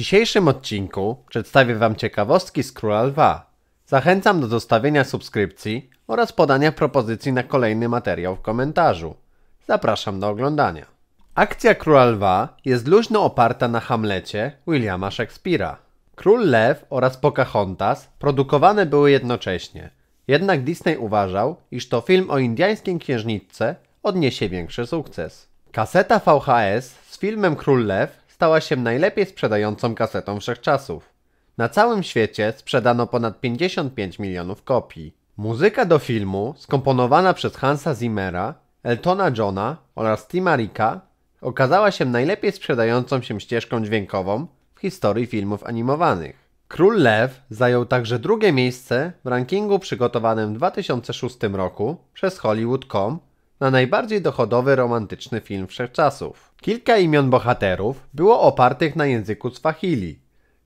W dzisiejszym odcinku przedstawię Wam ciekawostki z Króla Lwa. Zachęcam do zostawienia subskrypcji oraz podania propozycji na kolejny materiał w komentarzu. Zapraszam do oglądania. Akcja Króla Lwa jest luźno oparta na Hamlecie Williama Shakespeare'a. Król Lew oraz Pocahontas produkowane były jednocześnie, jednak Disney uważał, iż to film o indiańskiej księżniczce odniesie większy sukces. Kaseta VHS z filmem Król Lew stała się najlepiej sprzedającą kasetą wszechczasów. Na całym świecie sprzedano ponad 55 milionów kopii. Muzyka do filmu, skomponowana przez Hansa Zimmera, Eltona Johna oraz Tima Ricka, okazała się najlepiej sprzedającą się ścieżką dźwiękową w historii filmów animowanych. Król Lew zajął także drugie miejsce w rankingu przygotowanym w 2006 roku przez Hollywood.com na najbardziej dochodowy romantyczny film wszechczasów. Kilka imion bohaterów było opartych na języku Swahili.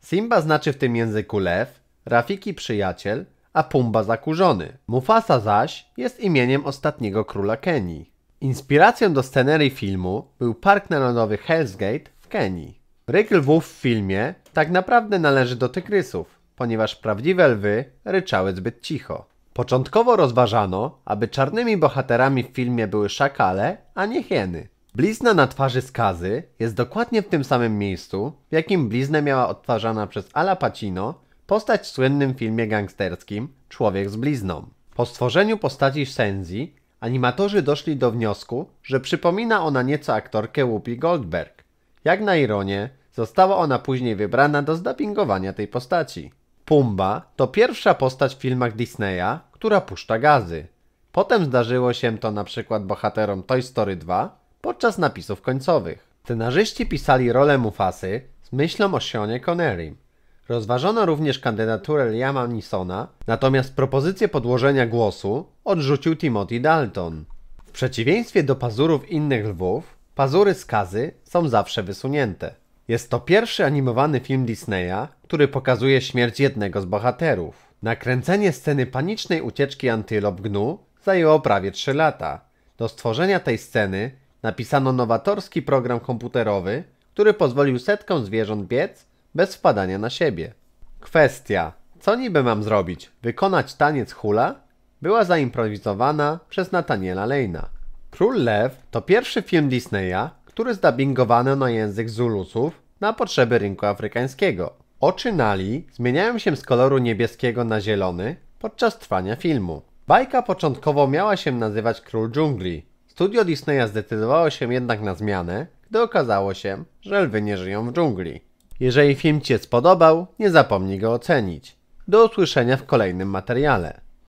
Simba znaczy w tym języku lew, Rafiki przyjaciel, a Pumba zakurzony. Mufasa zaś jest imieniem ostatniego króla Kenii. Inspiracją do scenerii filmu był Park Narodowy Hell's Gate w Kenii. Ryk lwów w filmie tak naprawdę należy do tygrysów, ponieważ prawdziwe lwy ryczały zbyt cicho. Początkowo rozważano, aby czarnymi bohaterami w filmie były szakale, a nie hieny. Blizna na twarzy skazy jest dokładnie w tym samym miejscu, w jakim bliznę miała odtwarzana przez Ala Pacino postać w słynnym filmie gangsterskim Człowiek z blizną. Po stworzeniu postaci Senzi animatorzy doszli do wniosku, że przypomina ona nieco aktorkę Whoopi Goldberg. Jak na ironię, została ona później wybrana do zdopingowania tej postaci. Pumba to pierwsza postać w filmach Disneya, która puszcza gazy. Potem zdarzyło się to na przykład bohaterom Toy Story 2 podczas napisów końcowych. Scenarzyści pisali rolę Mufasy z myślą o Sionie Connerym. Rozważono również kandydaturę Liama Nisona, natomiast propozycję podłożenia głosu odrzucił Timothy Dalton. W przeciwieństwie do pazurów innych lwów, pazury skazy są zawsze wysunięte. Jest to pierwszy animowany film Disneya, który pokazuje śmierć jednego z bohaterów. Nakręcenie sceny panicznej ucieczki antylop gnu zajęło prawie 3 lata. Do stworzenia tej sceny napisano nowatorski program komputerowy, który pozwolił setkom zwierząt biec bez wpadania na siebie. Kwestia, co niby mam zrobić? Wykonać taniec hula? Była zaimprowizowana przez Nataniela Lejna. Król Lew to pierwszy film Disneya, które zdabingowano na język Zulusów na potrzeby rynku afrykańskiego. Oczy Nali zmieniają się z koloru niebieskiego na zielony podczas trwania filmu. Bajka początkowo miała się nazywać Król Dżungli. Studio Disneya zdecydowało się jednak na zmianę, gdy okazało się, że lwy nie żyją w dżungli. Jeżeli film Cię spodobał, nie zapomnij go ocenić. Do usłyszenia w kolejnym materiale.